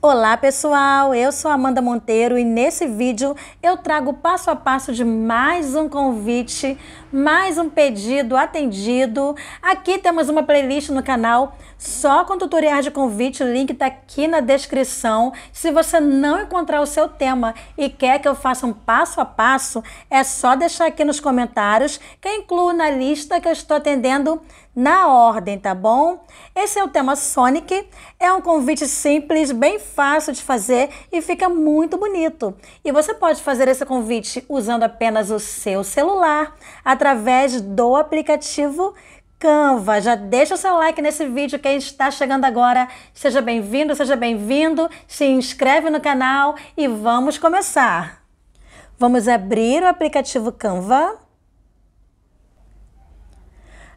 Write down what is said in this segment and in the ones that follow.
Olá pessoal, eu sou Amanda Monteiro e nesse vídeo eu trago passo a passo de mais um convite mais um pedido atendido. Aqui temos uma playlist no canal só com tutoriais de convite, o link está aqui na descrição. Se você não encontrar o seu tema e quer que eu faça um passo a passo, é só deixar aqui nos comentários que eu incluo na lista que eu estou atendendo na ordem, tá bom? Esse é o tema Sonic, é um convite simples, bem fácil de fazer e fica muito bonito. E você pode fazer esse convite usando apenas o seu celular, a através do aplicativo Canva. Já deixa o seu like nesse vídeo. Quem está chegando agora, seja bem-vindo, seja bem-vindo. Se inscreve no canal e vamos começar. Vamos abrir o aplicativo Canva.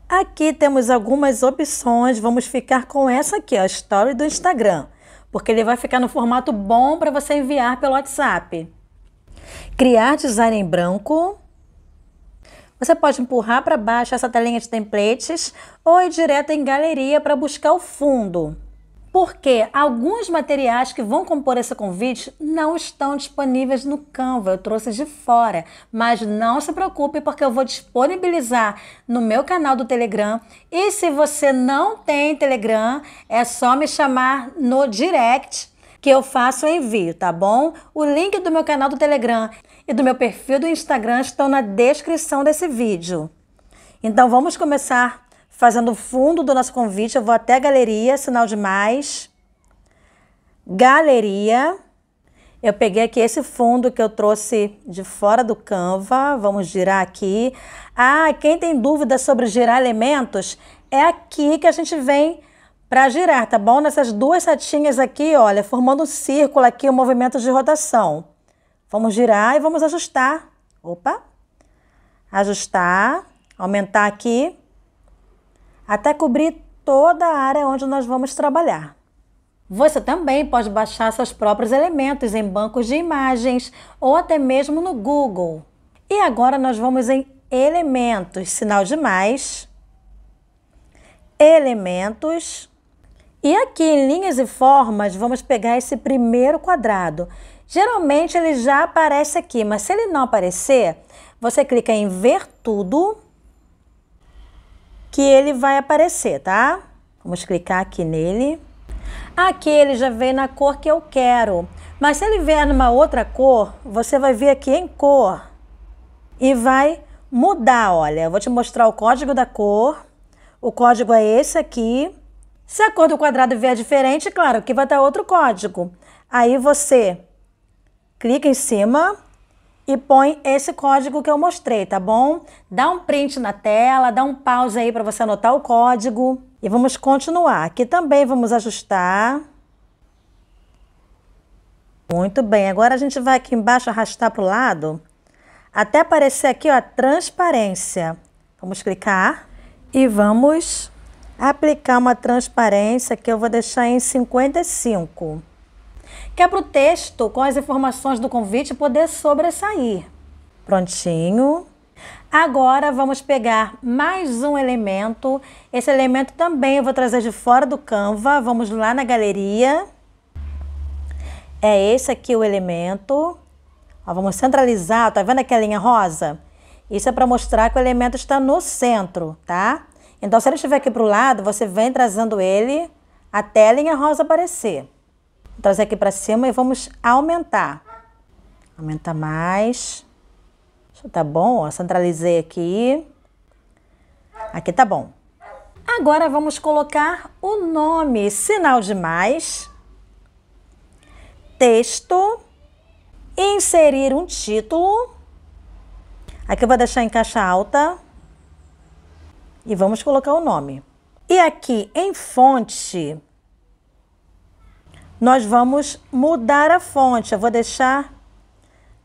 Aqui temos algumas opções. Vamos ficar com essa aqui, a Story do Instagram, porque ele vai ficar no formato bom para você enviar pelo WhatsApp. Criar design em branco. Você pode empurrar para baixo essa telinha de templates ou ir direto em galeria para buscar o fundo. Porque alguns materiais que vão compor esse convite não estão disponíveis no Canva, eu trouxe de fora. Mas não se preocupe, porque eu vou disponibilizar no meu canal do Telegram. E se você não tem Telegram, é só me chamar no direct que eu faço o envio, tá bom? O link do meu canal do Telegram e do meu perfil do Instagram estão na descrição desse vídeo. Então vamos começar fazendo o fundo do nosso convite. Eu vou até galeria, sinal de mais. Galeria. Eu peguei aqui esse fundo que eu trouxe de fora do Canva. Vamos girar aqui. Ah, quem tem dúvida sobre girar elementos, é aqui que a gente vem para girar, tá bom? Nessas duas setinhas aqui, olha, formando um círculo aqui, o um movimento de rotação. Vamos girar e vamos ajustar. Opa! Ajustar, aumentar aqui, até cobrir toda a área onde nós vamos trabalhar. Você também pode baixar seus próprios elementos em bancos de imagens ou até mesmo no Google. E agora nós vamos em elementos, sinal de mais, elementos. E aqui em linhas e formas, vamos pegar esse primeiro quadrado Geralmente ele já aparece aqui, mas se ele não aparecer, você clica em ver tudo que ele vai aparecer, tá? Vamos clicar aqui nele. Aqui ele já vem na cor que eu quero, mas se ele vier numa outra cor, você vai vir aqui em cor e vai mudar, olha. Eu vou te mostrar o código da cor. O código é esse aqui. Se a cor do quadrado vier diferente, claro que vai dar outro código. Aí você clica em cima e põe esse código que eu mostrei, tá bom? Dá um print na tela, dá um pause aí para você anotar o código e vamos continuar. Aqui também vamos ajustar. Muito bem, agora a gente vai aqui embaixo arrastar para o lado até aparecer aqui ó, a transparência. Vamos clicar e vamos aplicar uma transparência que eu vou deixar em 55 que é para o texto com as informações do convite poder sobressair. Prontinho. Agora vamos pegar mais um elemento. Esse elemento também eu vou trazer de fora do Canva. Vamos lá na galeria. É esse aqui o elemento. Ó, vamos centralizar. Tá vendo aquela linha rosa? Isso é para mostrar que o elemento está no centro, tá? Então, se ele estiver aqui para o lado, você vem trazendo ele até a linha rosa aparecer trazer aqui para cima e vamos aumentar. Aumenta mais. Já tá bom, ó, centralizei aqui. Aqui tá bom. Agora vamos colocar o nome, sinal de mais, texto, inserir um título. Aqui eu vou deixar em caixa alta e vamos colocar o nome. E aqui em fonte, nós vamos mudar a fonte. Eu vou deixar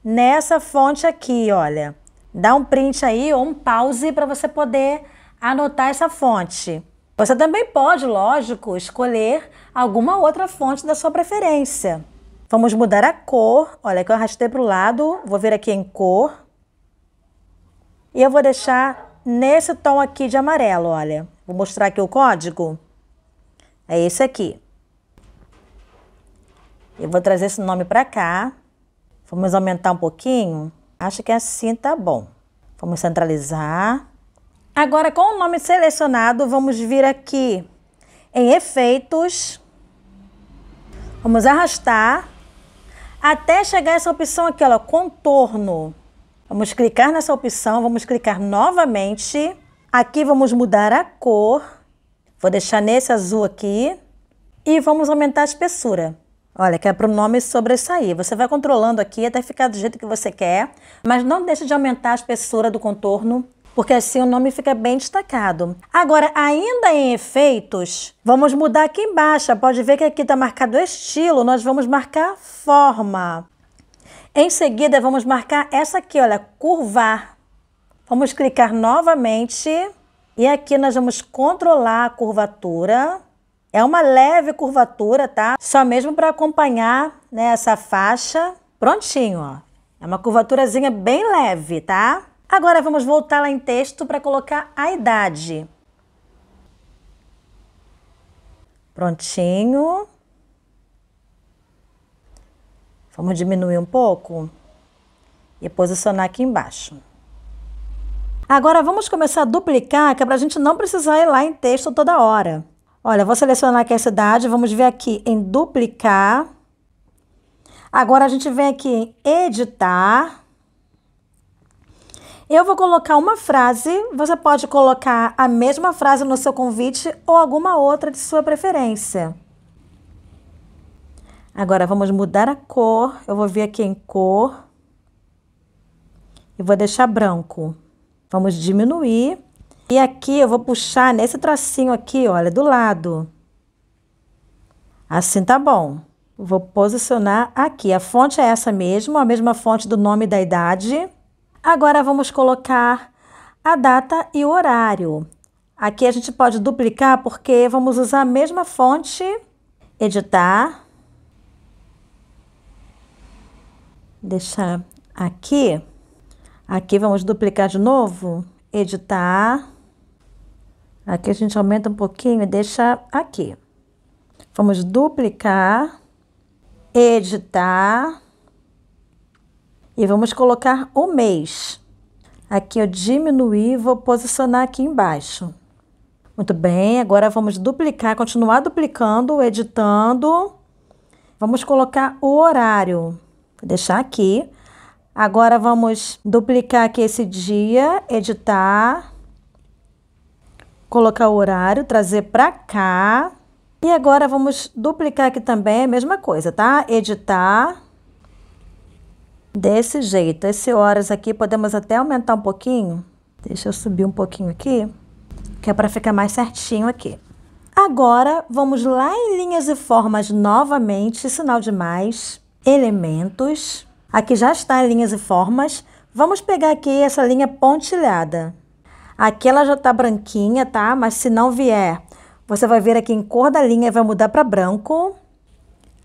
nessa fonte aqui, olha. Dá um print aí ou um pause para você poder anotar essa fonte. Você também pode, lógico, escolher alguma outra fonte da sua preferência. Vamos mudar a cor. Olha, que eu arrastei para o lado. Vou vir aqui em cor. E eu vou deixar nesse tom aqui de amarelo, olha. Vou mostrar aqui o código. É esse aqui. Eu vou trazer esse nome para cá. Vamos aumentar um pouquinho. Acho que assim tá bom. Vamos centralizar. Agora, com o nome selecionado, vamos vir aqui em efeitos. Vamos arrastar até chegar essa opção aqui, ó, contorno. Vamos clicar nessa opção, vamos clicar novamente. Aqui vamos mudar a cor. Vou deixar nesse azul aqui. E vamos aumentar a espessura. Olha, que é para o nome sobressair. Você vai controlando aqui até ficar do jeito que você quer, mas não deixe de aumentar a espessura do contorno, porque assim o nome fica bem destacado. Agora, ainda em efeitos, vamos mudar aqui embaixo. Pode ver que aqui está marcado estilo, nós vamos marcar forma. Em seguida, vamos marcar essa aqui, olha, curvar. Vamos clicar novamente e aqui nós vamos controlar a curvatura é uma leve curvatura, tá? Só mesmo para acompanhar né, essa faixa. Prontinho, ó. É uma curvaturazinha bem leve, tá? Agora vamos voltar lá em texto para colocar a idade. Prontinho. Vamos diminuir um pouco e posicionar aqui embaixo. Agora vamos começar a duplicar, que é para a gente não precisar ir lá em texto toda hora. Olha, vou selecionar aqui a cidade, vamos ver aqui em duplicar. Agora a gente vem aqui em editar. Eu vou colocar uma frase, você pode colocar a mesma frase no seu convite ou alguma outra de sua preferência. Agora vamos mudar a cor, eu vou vir aqui em cor e vou deixar branco. Vamos diminuir e aqui eu vou puxar nesse tracinho aqui, olha, do lado. Assim tá bom. Vou posicionar aqui. A fonte é essa mesmo, a mesma fonte do nome e da idade. Agora vamos colocar a data e o horário. Aqui a gente pode duplicar porque vamos usar a mesma fonte. Editar. Deixar aqui. Aqui vamos duplicar de novo. Editar. Aqui a gente aumenta um pouquinho e deixa aqui. Vamos duplicar, editar e vamos colocar o mês. Aqui eu diminuí, vou posicionar aqui embaixo. Muito bem, agora vamos duplicar, continuar duplicando, editando. Vamos colocar o horário. Vou deixar aqui. Agora vamos duplicar aqui esse dia, editar colocar o horário, trazer para cá. E agora vamos duplicar aqui também a mesma coisa, tá? Editar. Desse jeito. Esse horas aqui podemos até aumentar um pouquinho. Deixa eu subir um pouquinho aqui, que é para ficar mais certinho aqui. Agora, vamos lá em linhas e formas novamente, sinal de mais, elementos. Aqui já está em linhas e formas. Vamos pegar aqui essa linha pontilhada. Aqui ela já está branquinha, tá? Mas se não vier, você vai ver aqui em cor da linha e vai mudar para branco.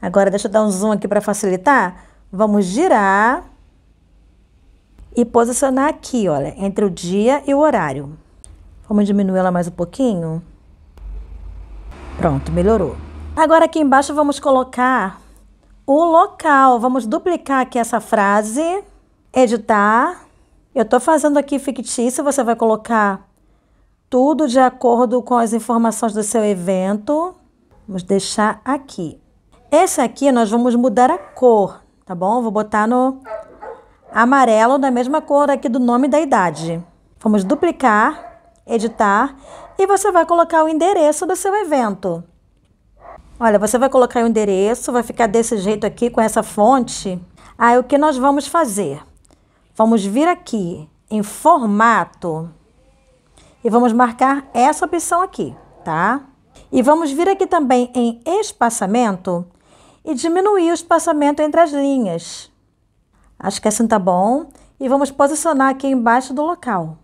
Agora deixa eu dar um zoom aqui para facilitar. Vamos girar e posicionar aqui, olha, entre o dia e o horário. Vamos diminuir ela mais um pouquinho. Pronto, melhorou. Agora aqui embaixo vamos colocar o local. Vamos duplicar aqui essa frase, editar eu estou fazendo aqui fictício, você vai colocar tudo de acordo com as informações do seu evento. Vamos deixar aqui. Esse aqui nós vamos mudar a cor, tá bom? Vou botar no amarelo, da mesma cor aqui do nome da idade. Vamos duplicar, editar e você vai colocar o endereço do seu evento. Olha, você vai colocar o endereço, vai ficar desse jeito aqui com essa fonte. Aí o que nós vamos fazer? Vamos vir aqui em formato e vamos marcar essa opção aqui, tá? E vamos vir aqui também em espaçamento e diminuir o espaçamento entre as linhas. Acho que assim tá bom. E vamos posicionar aqui embaixo do local.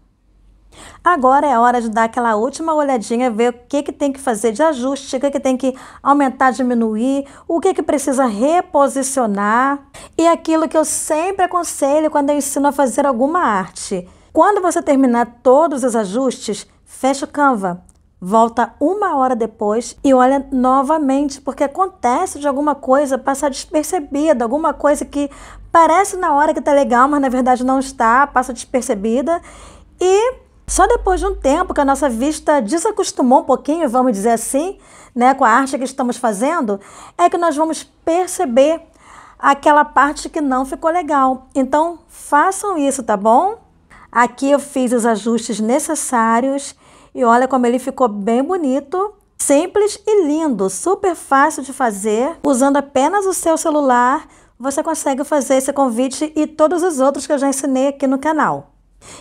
Agora é hora de dar aquela última olhadinha, ver o que, que tem que fazer de ajuste, o que, que tem que aumentar, diminuir, o que, que precisa reposicionar. E aquilo que eu sempre aconselho quando eu ensino a fazer alguma arte. Quando você terminar todos os ajustes, fecha o Canva. Volta uma hora depois e olha novamente, porque acontece de alguma coisa passar despercebida, alguma coisa que parece na hora que tá legal, mas na verdade não está, passa despercebida. E só depois de um tempo que a nossa vista desacostumou um pouquinho, vamos dizer assim, né, com a arte que estamos fazendo, é que nós vamos perceber aquela parte que não ficou legal. Então, façam isso, tá bom? Aqui eu fiz os ajustes necessários e olha como ele ficou bem bonito, simples e lindo, super fácil de fazer. Usando apenas o seu celular, você consegue fazer esse convite e todos os outros que eu já ensinei aqui no canal.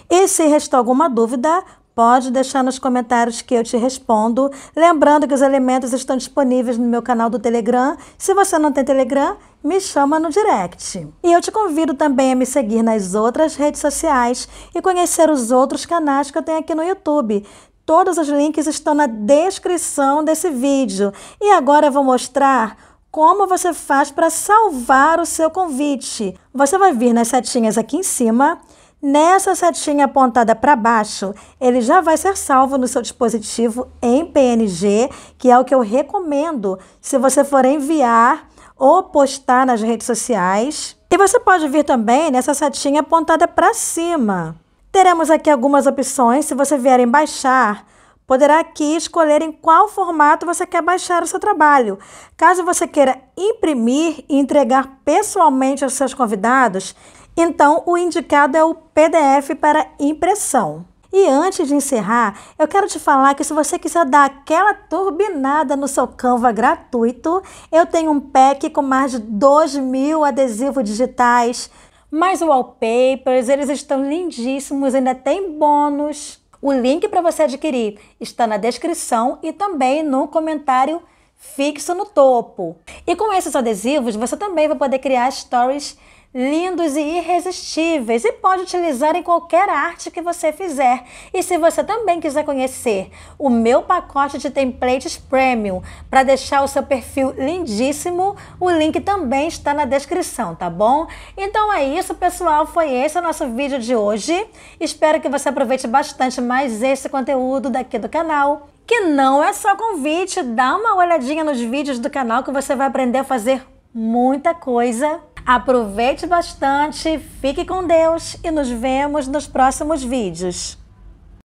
E se restou alguma dúvida, pode deixar nos comentários que eu te respondo. Lembrando que os elementos estão disponíveis no meu canal do Telegram. Se você não tem Telegram, me chama no direct. E eu te convido também a me seguir nas outras redes sociais e conhecer os outros canais que eu tenho aqui no YouTube. Todos os links estão na descrição desse vídeo. E agora eu vou mostrar como você faz para salvar o seu convite. Você vai vir nas setinhas aqui em cima Nessa setinha apontada para baixo, ele já vai ser salvo no seu dispositivo em PNG, que é o que eu recomendo se você for enviar ou postar nas redes sociais. E você pode vir também nessa setinha apontada para cima. Teremos aqui algumas opções se você vier em baixar poderá aqui escolher em qual formato você quer baixar o seu trabalho. Caso você queira imprimir e entregar pessoalmente aos seus convidados, então, o indicado é o PDF para impressão. E antes de encerrar, eu quero te falar que se você quiser dar aquela turbinada no seu Canva gratuito, eu tenho um pack com mais de 2 mil adesivos digitais, mais wallpapers, eles estão lindíssimos, ainda tem bônus. O link para você adquirir está na descrição e também no comentário fixo no topo. E com esses adesivos, você também vai poder criar stories lindos e irresistíveis e pode utilizar em qualquer arte que você fizer. E se você também quiser conhecer o meu pacote de templates premium para deixar o seu perfil lindíssimo, o link também está na descrição, tá bom? Então é isso, pessoal, foi esse o nosso vídeo de hoje. Espero que você aproveite bastante mais esse conteúdo daqui do canal que não é só convite, dá uma olhadinha nos vídeos do canal que você vai aprender a fazer muita coisa Aproveite bastante, fique com Deus e nos vemos nos próximos vídeos.